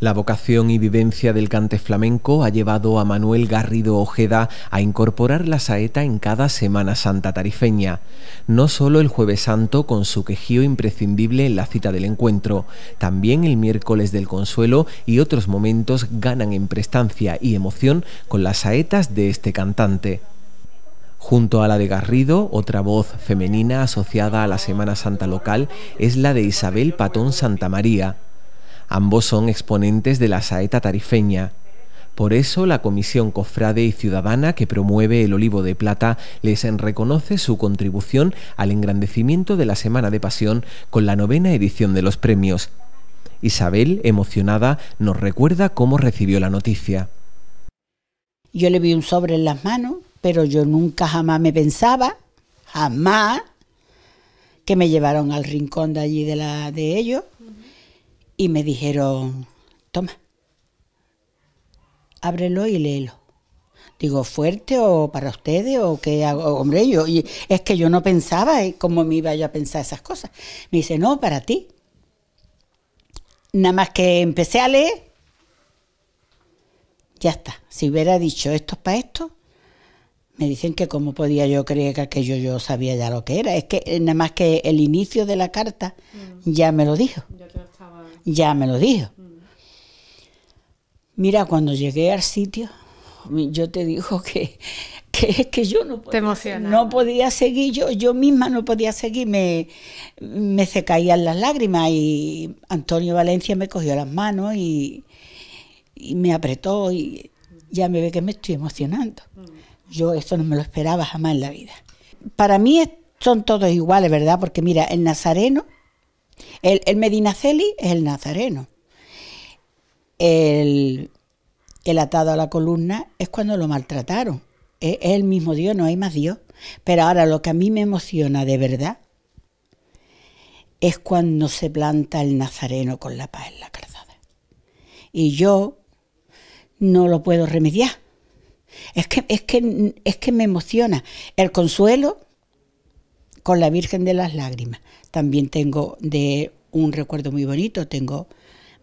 La vocación y vivencia del cante flamenco ha llevado a Manuel Garrido Ojeda a incorporar la saeta en cada Semana Santa tarifeña. No solo el Jueves Santo con su quejío imprescindible en la cita del encuentro, también el miércoles del Consuelo y otros momentos ganan en prestancia y emoción con las saetas de este cantante. Junto a la de Garrido, otra voz femenina asociada a la Semana Santa local es la de Isabel Patón Santa María. Ambos son exponentes de la saeta tarifeña. Por eso, la Comisión Cofrade y Ciudadana que promueve el olivo de plata les reconoce su contribución al engrandecimiento de la Semana de Pasión con la novena edición de los premios. Isabel, emocionada, nos recuerda cómo recibió la noticia. Yo le vi un sobre en las manos, pero yo nunca jamás me pensaba, jamás, que me llevaron al rincón de allí de, la, de ellos y me dijeron, toma, ábrelo y léelo. Digo, ¿fuerte o para ustedes o qué hago? Hombre, yo, es que yo no pensaba cómo me iba yo a pensar esas cosas. Me dice, no, para ti. Nada más que empecé a leer, ya está. Si hubiera dicho, esto es para esto, me dicen que cómo podía yo creer que aquello yo sabía ya lo que era. Es que eh, nada más que el inicio de la carta mm. ya me lo dijo. Ya, me lo dijo. Mm. Mira, cuando llegué al sitio, yo te digo que, yo no podía, no podía seguir, yo, yo misma no podía seguir, me, se caían las lágrimas y Antonio Valencia me cogió las manos y, me apretó y ya me ve que me estoy emocionando. Mm. Yo esto no me lo esperaba jamás en la vida. Para mí son todos iguales, ¿verdad? Porque mira, el nazareno, el, medinaceli es el nazareno. El, atado a la columna es cuando lo maltrataron. Es, es el mismo Dios, no hay más Dios. Pero ahora lo que a mí me emociona de verdad es cuando se planta el nazareno con la paz en la calzada. Y yo no lo puedo remediar es que, es que, es que me emociona. El consuelo con la Virgen de las Lágrimas. También tengo de un recuerdo muy bonito, tengo,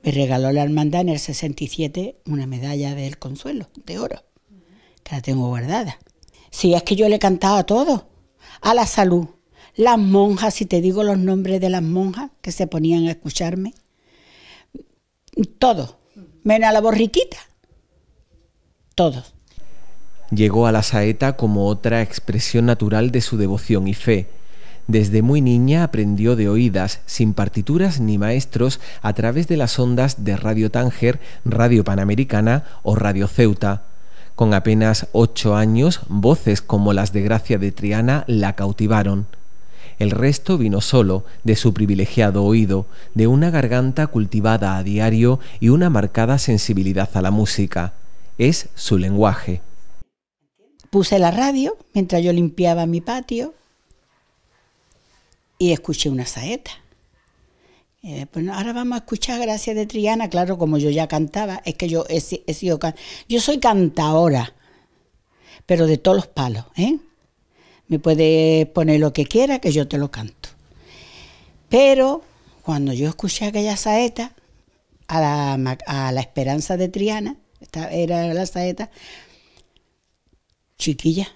me regaló la hermandad en el 67 una medalla del consuelo de oro, que la tengo guardada. Sí, es que yo le he cantado a todo, a la salud, las monjas, si te digo los nombres de las monjas que se ponían a escucharme, todo, menos a la borriquita, todos. Llegó a la saeta como otra expresión natural de su devoción y fe. Desde muy niña aprendió de oídas, sin partituras ni maestros, a través de las ondas de Radio Tánger, Radio Panamericana o Radio Ceuta. Con apenas ocho años, voces como las de Gracia de Triana la cautivaron. El resto vino solo, de su privilegiado oído, de una garganta cultivada a diario y una marcada sensibilidad a la música. Es su lenguaje. Puse la radio mientras yo limpiaba mi patio y escuché una saeta. Pues ahora vamos a escuchar Gracias de Triana. Claro, como yo ya cantaba, es que yo he, sido... yo soy cantadora, pero de todos los palos, ¿eh? Me puede poner lo que quiera, que yo te lo canto. Pero cuando yo escuché aquella saeta, a la, a la esperanza de Triana, esta era la saeta, chiquilla.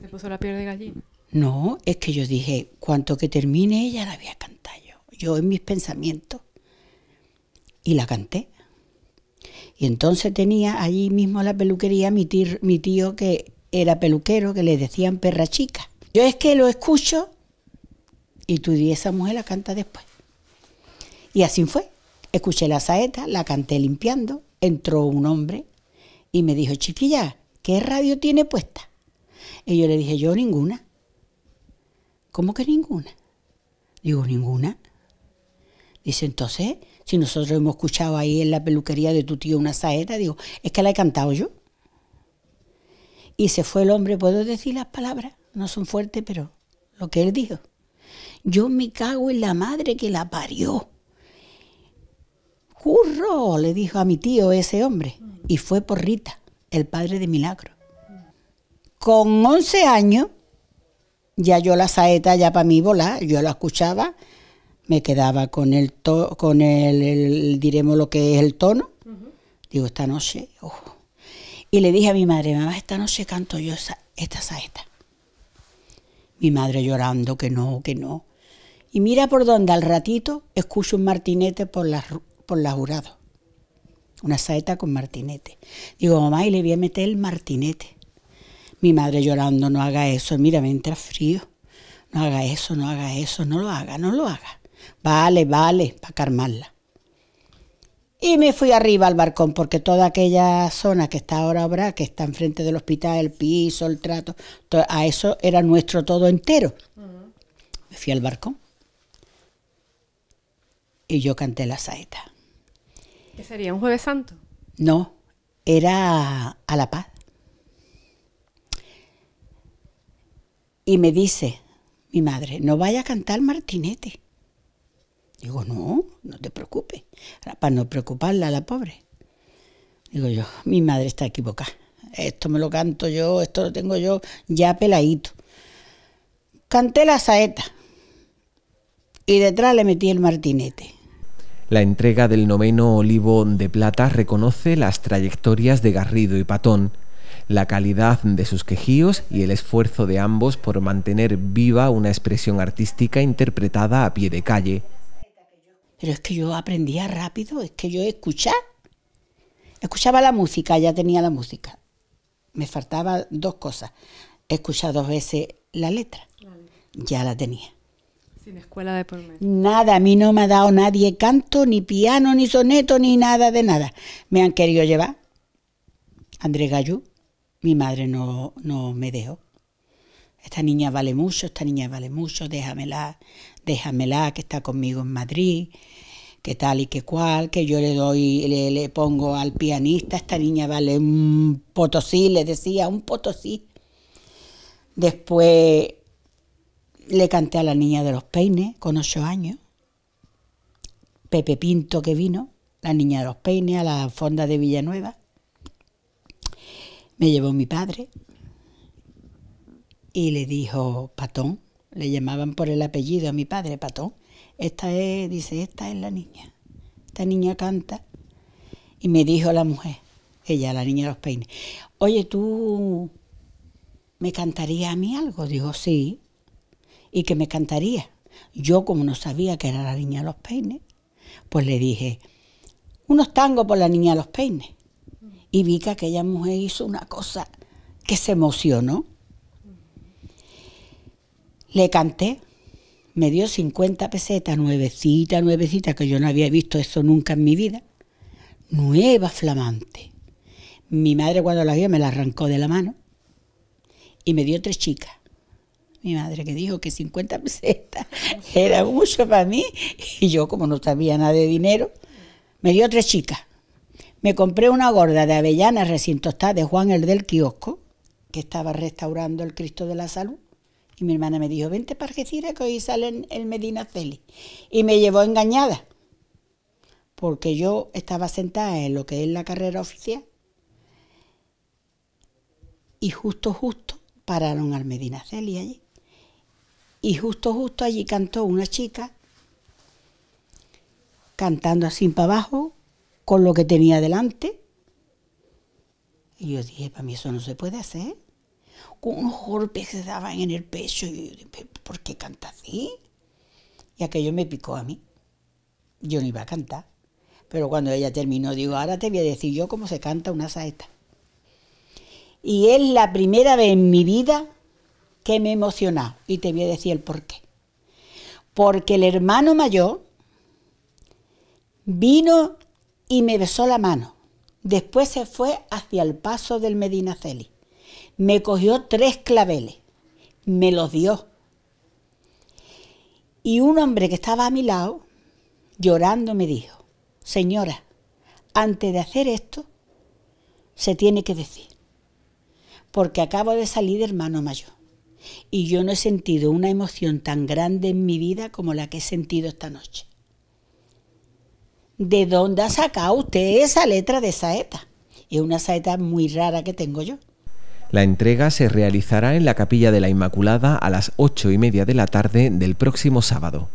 te puso la piel de gallina? No, es que yo dije, cuanto que termine ella la voy a cantar yo, yo en mis pensamientos. Y la canté. Y entonces tenía allí mismo la peluquería mi tío, mi tío que era peluquero, que le decían perra chica. Yo es que lo escucho y tú y esa mujer la canta después. Y así fue. Escuché la saeta, la canté limpiando, entró un hombre y me dijo, chiquilla, ¿qué radio tiene puesta? Y yo le dije, yo ninguna. ¿Cómo que ninguna? Digo, ninguna. Dice, entonces, si nosotros hemos escuchado ahí en la peluquería de tu tío una saeta, digo, es que la he cantado yo. Y se fue el hombre, puedo decir las palabras, no son fuertes, pero lo que él dijo. Yo me cago en la madre que la parió. Curro, le dijo a mi tío ese hombre. Y fue por Rita el padre de milagro. Con 11 años, ya yo la saeta ya para mí volar, yo la escuchaba, me quedaba con el, to con el, diremos lo que es el tono. Digo, esta noche, ojo. Y le dije a mi madre, mamá, esta noche canto yo esta saeta. Mi madre llorando, que no, que no. Y mira por donde al ratito escucho un martinete por la, por la una saeta con martinete. Digo, mamá, y le voy a meter el martinete. Mi madre llorando, no haga eso, mira, me entra frío. No haga eso, no haga eso, no lo haga, no lo haga. Vale, vale, para calmarla. Y me fui arriba al barcón, porque toda aquella zona que está ahora que está enfrente del hospital, el piso, el trato, a eso era nuestro todo entero. Me fui al balcón y yo canté la saeta. ¿Qué sería un jueves santo? No, era a La Paz. Y me dice mi madre, no vaya a cantar Martinete. Digo, no, no te preocupes, para no preocuparla a la pobre. Digo yo, mi madre está equivocada. Esto me lo canto yo, esto lo tengo yo ya peladito. Canté la saeta y detrás le metí el martinete. La entrega del noveno Olivo de Plata reconoce las trayectorias de Garrido y Patón, la calidad de sus quejíos y el esfuerzo de ambos por mantener viva una expresión artística interpretada a pie de calle. Pero es que yo aprendía rápido, es que yo escuchaba. Escuchaba la música, ya tenía la música. Me faltaban dos cosas. escuchar dos veces la letra, ya la tenía escuela de por medio. Nada, a mí no me ha dado nadie canto, ni piano, ni soneto, ni nada de nada. Me han querido llevar. Andrés Gallú, mi madre no, no me dejó. Esta niña vale mucho, esta niña vale mucho, déjamela, déjamela, que está conmigo en Madrid, que tal y que cual, que yo le doy, le, le pongo al pianista, esta niña vale un potosí, le decía, un potosí. Después le canté a la niña de los peines con ocho años. Pepe Pinto que vino, la niña de los peines, a la fonda de Villanueva. Me llevó mi padre y le dijo, Patón, le llamaban por el apellido a mi padre, Patón, esta es, dice, esta es la niña, esta niña canta. Y me dijo la mujer, ella, la niña de los peines, oye, tú me cantarías a mí algo. Digo, sí y que me cantaría. Yo, como no sabía que era la niña de los peines, pues le dije, unos tangos por la niña de los peines. Y vi que aquella mujer hizo una cosa que se emocionó. Le canté, me dio 50 pesetas, nuevecita, nuevecita, que yo no había visto eso nunca en mi vida. Nueva, flamante. Mi madre cuando la vio me la arrancó de la mano y me dio tres chicas mi madre que dijo que 50 pesetas era mucho para mí y yo como no sabía nada de dinero, me dio tres chicas. Me compré una gorda de avellana recinto está de Juan el del kiosco, que estaba restaurando el Cristo de la Salud. Y mi hermana me dijo, vente para que hoy sale el Medinaceli Y me llevó engañada, porque yo estaba sentada en lo que es la carrera oficial. Y justo, justo, pararon al Medinaceli allí y justo, justo allí cantó una chica cantando así para abajo con lo que tenía delante. Y yo dije, para mí eso no se puede hacer. Con unos golpes se daban en el pecho. Y yo dije, ¿por qué canta así? Y aquello me picó a mí. Yo no iba a cantar. Pero cuando ella terminó, digo, ahora te voy a decir yo cómo se canta una saeta. Y es la primera vez en mi vida que me he emocionado y te voy a decir el por qué. Porque el hermano mayor vino y me besó la mano. Después se fue hacia el paso del Medinaceli. Me cogió tres claveles, me los dio. Y un hombre que estaba a mi lado, llorando, me dijo, señora, antes de hacer esto, se tiene que decir, porque acabo de salir hermano mayor y yo no he sentido una emoción tan grande en mi vida como la que he sentido esta noche. ¿De dónde ha sacado usted esa letra de saeta? Es una saeta muy rara que tengo yo. La entrega se realizará en la Capilla de la Inmaculada a las ocho y media de la tarde del próximo sábado.